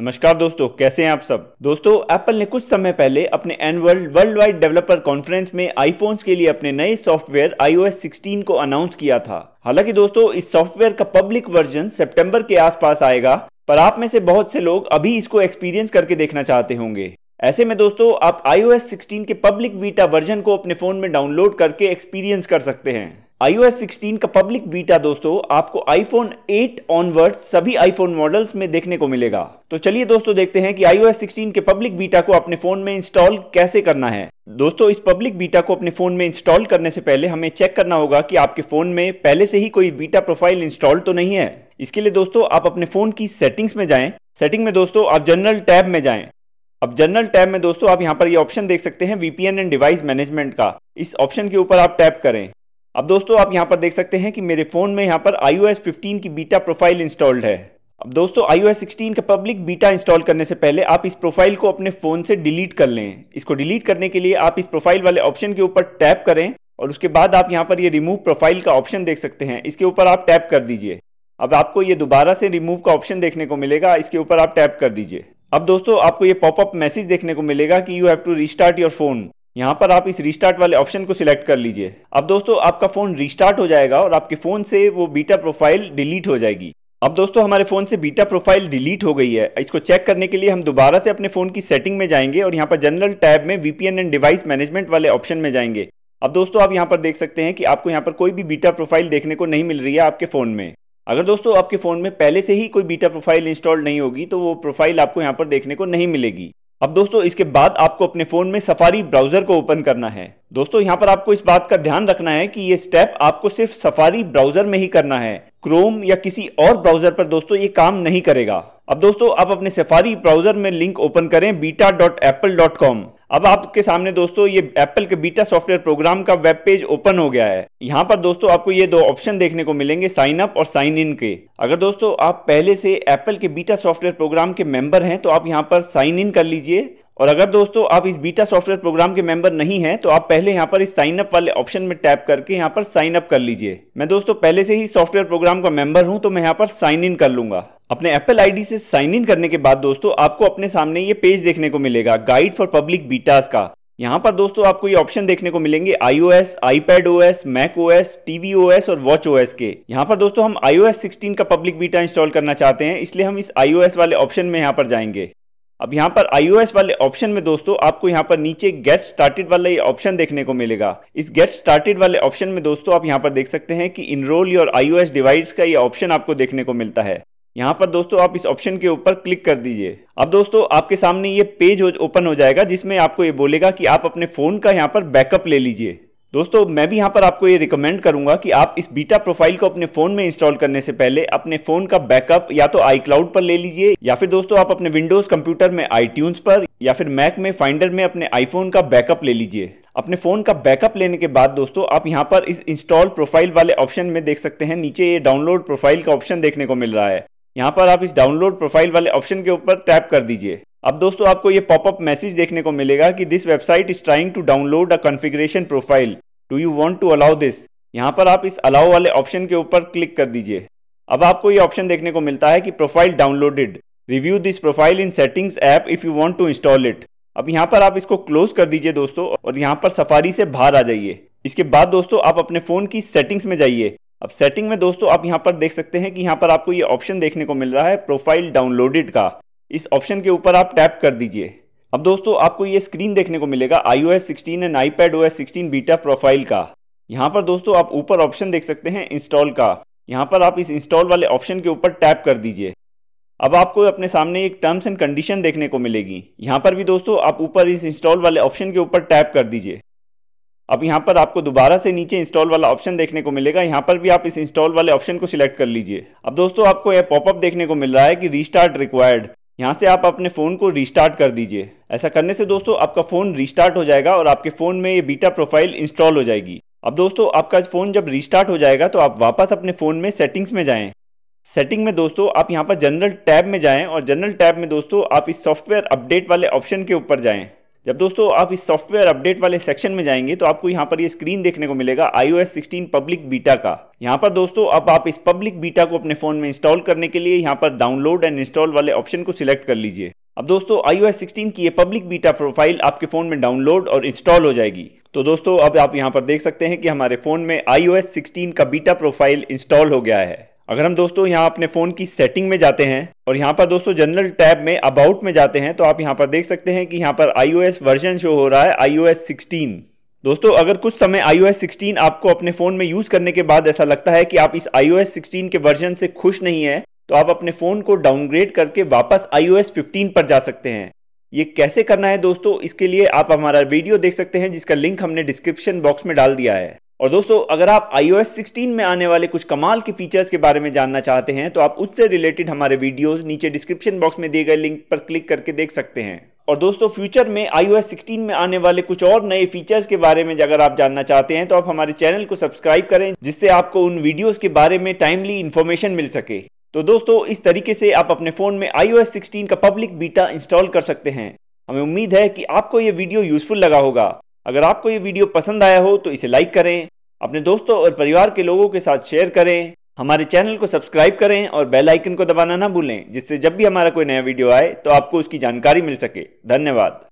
नमस्कार दोस्तों कैसे हैं आप सब दोस्तों एप्पल ने कुछ समय पहले अपने annual world wide developer conference में आईफोन्स के लिए अपने नए सॉफ्टवेयर iOS 16 को अनाउंस किया था हालांकि दोस्तों इस सॉफ्टवेयर का पब्लिक वर्जन सितंबर के आसपास आएगा पर आप में से बहुत से लोग अभी इसको एक्सपीरियंस करके देखना चाहते होंगे ऐसे में दोस्तों आप iOS 16 के पब्लिक बीटा वर्जन को अपने फोन में डाउनलोड करके एक्सपीरियंस कर सकते हैं iOS 16 का पब्लिक बीटा दोस्तों आपको iPhone 8 ऑनवर्ड सभी iPhone मॉडल्स में देखने को मिलेगा तो चलिए दोस्तों देखते हैं कि iOS 16 के पब्लिक बीटा को अपने फोन में इंस्टॉल कैसे करना है दोस्तों इस पब्लिक बीटा को अपने फोन में इंस्टॉल करने से पहले हमें चेक करना होगा कि आपके फोन में पहले से ही कोई बीटा प्रोफाइल इंस्टॉल तो नहीं है इसके लिए दोस्तों आप अपने फोन की सेटिंग्स में जाएं सेटिंग में दोस्तों आप जनरल टैब में जाएं अब जनरल टैब में दोस्तों आप यहां पर ये ऑप्शन देख सकते हैं वीपीएन एंड डिवाइस मैनेजमेंट का इस ऑप्शन के ऊपर आप टैप करें अब दोस्तों आप यहाँ पर देख सकते हैं कि मेरे फ़ोन में यहाँ पर आई फिफ्टीन की बीटा प्रोफाइल इंस्टॉल्ड है अब दोस्तों आई सिक्सटीन का पब्लिक बीटा इंस्टॉल करने से पहले आप इस प्रोफाइल को अपने फ़ोन से डिलीट कर लें इसको डिलीट करने के लिए आप इस प्रोफाइल वाले ऑप्शन के ऊपर टैप करें और उसके बाद आप यहाँ पर ये रिमूव प्रोफाइल का ऑप्शन देख सकते हैं इसके ऊपर आप टैप कर दीजिए अब आपको ये दोबारा से रिमूव का ऑप्शन देखने को मिलेगा इसके ऊपर आप टैप कर दीजिए अब दोस्तों आपको ये पॉपअप मैसेज देखने को मिलेगा कि you have to restart your phone यहाँ पर आप इस रिस्टार्ट वाले ऑप्शन को सिलेक्ट कर लीजिए अब दोस्तों आपका फ़ोन रिस्टार्ट हो जाएगा और आपके फ़ोन से वो बीटा प्रोफाइल डिलीट हो जाएगी अब दोस्तों हमारे फ़ोन से बीटा प्रोफाइल डिलीट हो गई है इसको चेक करने के लिए हम दोबारा से अपने फ़ोन की सेटिंग में जाएंगे और यहाँ पर जनरल टैब में वीपीएन एंड डिवाइस मैनेजमेंट वाले ऑप्शन में जाएंगे अब दोस्तों आप यहाँ पर देख सकते हैं कि आपको यहाँ पर कोई भी बीटा प्रोफाइल देखने को नहीं मिल रही है आपके फ़ोन में अगर दोस्तों आपके फ़ोन में पहले से ही कोई बीटा प्रोफाइल इंस्टॉल नहीं होगी तो वो प्रोफाइल आपको यहाँ पर देखने को नहीं मिलेगी अब दोस्तों इसके बाद आपको अपने फ़ोन में सफारी ब्राउज़र को ओपन करना है दोस्तों यहाँ पर आपको इस बात का ध्यान रखना है कि ये स्टेप आपको सिर्फ सफारी ब्राउज़र में ही करना है क्रोम या किसी और ब्राउज़र पर दोस्तों ये काम नहीं करेगा अब दोस्तों आप अपने सफारी ब्राउज़र में लिंक ओपन करें beta dot Apple dot com अब आपके सामने दोस्तों ये एप्पल के बीटा सॉफ्टवेयर प्रोग्राम का वेब पेज ओपन हो गया है यहाँ पर दोस्तों आपको ये दो ऑप्शन देखने को मिलेंगे साइन अप और साइन इन के अगर दोस्तों आप पहले से एप्पल के बीटा सॉफ्टवेयर प्रोग्राम के मेंबर हैं तो आप यहाँ पर साइन इन कर लीजिए और अगर दोस्तों आप इस बीटा सॉफ्टवेयर प्रोग्राम के मेंबर नहीं हैं तो आप पहले यहाँ पर इस साइन अप वाले ऑप्शन में टैप करके यहाँ पर साइन अप कर लीजिए मैं दोस्तों पहले से ही सॉफ्टवेयर प्रोग्राम का मेंबर हूँ तो मैं यहाँ पर साइन इन कर लूंगा अपने एप्पल आईडी से साइन इन करने के बाद दोस्तों आपको अपने सामने ये पेज देखने को मिलेगा गाइड फॉर पब्लिक बीटास का यहाँ पर दोस्तों आपको ये ऑप्शन देखने को मिलेंगे iOS, iPad OS, Mac OS, tvOS और WatchOS के यहाँ पर दोस्तों हम iOS 16 का पब्लिक बीटा इंस्टॉल करना चाहते हैं इसलिए हम इस iOS वाले ऑप्शन में यहाँ पर जाएंगे अब यहाँ पर iOS वाले ऑप्शन में दोस्तों आपको यहाँ पर नीचे गेट स्टार्टेड वाला ये ऑप्शन देखने को मिलेगा इस गेट स्टार्टेड वाले ऑप्शन में दोस्तों आप यहाँ पर देख सकते हैं कि इनरोल योर iOS डिवाइस का ये ऑप्शन आपको देखने को मिलता है यहाँ पर दोस्तों आप इस ऑप्शन के ऊपर क्लिक कर दीजिए अब दोस्तों आपके सामने ये पेज ओपन हो जाएगा जिसमें आपको ये बोलेगा कि आप अपने फ़ोन का यहाँ पर बैकअप ले लीजिए दोस्तों मैं भी यहाँ पर आपको ये रिकमेंड करूँगा कि आप इस बीटा प्रोफाइल को अपने फ़ोन में इंस्टॉल करने से पहले अपने फ़ोन का बैकअप या तो आई क्लाउड पर ले लीजिए या फिर दोस्तों आप अपने विंडोज़ कंप्यूटर में आई पर या फिर मैक में फाइंडर में अपने आईफोन का बैकअप ले लीजिए अपने फ़ोन का बैकअप लेने के बाद दोस्तों आप यहाँ पर इस इंस्टॉल प्रोफाइल वाले ऑप्शन में देख सकते हैं नीचे ये डाउनलोड प्रोफाइल का ऑप्शन देखने को मिल रहा है यहाँ पर आप इस डाउनलोड प्रोफाइल वाले ऑप्शन के ऊपर टैप कर दीजिए अब दोस्तों आपको ये पॉपअप मैसेज देखने को मिलेगा कि this website is trying to download a configuration profile do you want to allow this यहाँ पर आप इस अलाउ वाले ऑप्शन के ऊपर क्लिक कर दीजिए अब आपको ये ऑप्शन देखने को मिलता है कि profile downloaded review this profile in settings app if you want to install it अब यहाँ पर आप इसको क्लोज कर दीजिए दोस्तों और यहाँ पर सफारी से बाहर आ जाइए इसके बाद दोस्तों आप अपने फ़ोन की सेटिंग्स में जाइए अब सेटिंग में दोस्तों आप यहाँ पर देख सकते हैं कि यहाँ पर आपको ये ऑप्शन देखने को मिल रहा है प्रोफाइल डाउनलोडेड का इस ऑप्शन के ऊपर आप टैप कर दीजिए अब दोस्तों आपको ये स्क्रीन देखने को मिलेगा I O S sixteen and iPad O S sixteen beta profile का यहाँ पर दोस्तों आप ऊपर ऑप्शन देख सकते हैं इंस्टॉल का यहाँ पर आप इस इंस्टॉल वाले ऑप्शन के ऊपर टैप कर दीजिए अब आपको अपने सामने एक टर्म्स एंड कंडीशन देखने को मिलेगी यहाँ पर भी दोस्तों आप ऊपर इस इंस्टॉल वाले ऑप्शन के ऊपर टैप कर दीजिए अब यहाँ पर आपको दोबारा से नीचे इंस्टॉल वाला ऑप्शन देखने को मिलेगा यहाँ पर भी आप इस इंस्टॉल वाले ऑप्शन को सिलेक्ट कर लीजिए अब दोस्तों आपको यह पॉपअप देखने को मिल रहा है कि रिस्टार्ट रिक्वायर्ड यहाँ से आप अपने फ़ोन को रिस्टार्ट कर दीजिए ऐसा करने से दोस्तों आपका फ़ोन रिस्टार्ट हो जाएगा और आपके फ़ोन में ये बीटा प्रोफाइल इंस्टॉल हो जाएगी अब दोस्तों आपका फ़ोन जब रिस्टार्ट हो जाएगा तो आप वापस अपने फ़ोन में सेटिंग्स में जाएँ सेटिंग में दोस्तों आप यहाँ पर जनरल टैब में जाएँ और जनरल टैब में दोस्तों आप इस सॉफ्टवेयर अपडेट वाले ऑप्शन के ऊपर जाएँ जब दोस्तों आप इस सॉफ्टवेयर अपडेट वाले सेक्शन में जाएंगे तो आपको यहाँ पर ये स्क्रीन देखने को मिलेगा iOS 16 पब्लिक बीटा का यहाँ पर दोस्तों अब आप इस पब्लिक बीटा को अपने फ़ोन में इंस्टॉल करने के लिए यहाँ पर डाउनलोड एंड इंस्टॉल वाले ऑप्शन को सिलेक्ट कर लीजिए अब दोस्तों iOS 16 की ये पब्लिक बीटा प्रोफाइल आपके फ़ोन में डाउनलोड और इंस्टॉल हो जाएगी तो दोस्तों अब आप यहाँ पर देख सकते हैं कि हमारे फ़ोन में iOS 16 का बीटा प्रोफाइल इंस्टॉल हो गया है अगर हम दोस्तों यहाँ अपने फ़ोन की सेटिंग में जाते हैं और यहाँ पर दोस्तों जनरल टैब में अबाउट में जाते हैं तो आप यहाँ पर देख सकते हैं कि यहाँ पर iOS वर्जन शो हो रहा है iOS 16 दोस्तों अगर कुछ समय iOS 16 आपको अपने फ़ोन में यूज़ करने के बाद ऐसा लगता है कि आप इस iOS 16 के वर्जन से खुश नहीं है तो आप अपने फ़ोन को डाउनग्रेड करके वापस iOS 15 पर जा सकते हैं ये कैसे करना है दोस्तों इसके लिए आप हमारा वीडियो देख सकते हैं जिसका लिंक हमने डिस्क्रिप्शन बॉक्स में डाल दिया है और दोस्तों अगर आप iOS 16 में आने वाले कुछ कमाल के फीचर्स के बारे में जानना चाहते हैं तो आप उससे रिलेटेड हमारे वीडियोस नीचे डिस्क्रिप्शन बॉक्स में दिए गए लिंक पर क्लिक करके देख सकते हैं और दोस्तों फ्यूचर में iOS 16 में आने वाले कुछ और नए फीचर्स के बारे में अगर आप जानना चाहते हैं तो आप हमारे चैनल को सब्सक्राइब करें जिससे आपको उन वीडियोज के बारे में टाइमली इन्फॉर्मेशन मिल सके तो दोस्तों इस तरीके से आप अपने फ़ोन में iOS एस का पब्लिक बीटा इंस्टॉल कर सकते हैं हमें उम्मीद है कि आपको ये वीडियो यूजफुल लगा होगा अगर आपको ये वीडियो पसंद आया हो तो इसे लाइक करें अपने दोस्तों और परिवार के लोगों के साथ शेयर करें हमारे चैनल को सब्सक्राइब करें और बेल आइकन को दबाना ना भूलें जिससे जब भी हमारा कोई नया वीडियो आए तो आपको उसकी जानकारी मिल सके धन्यवाद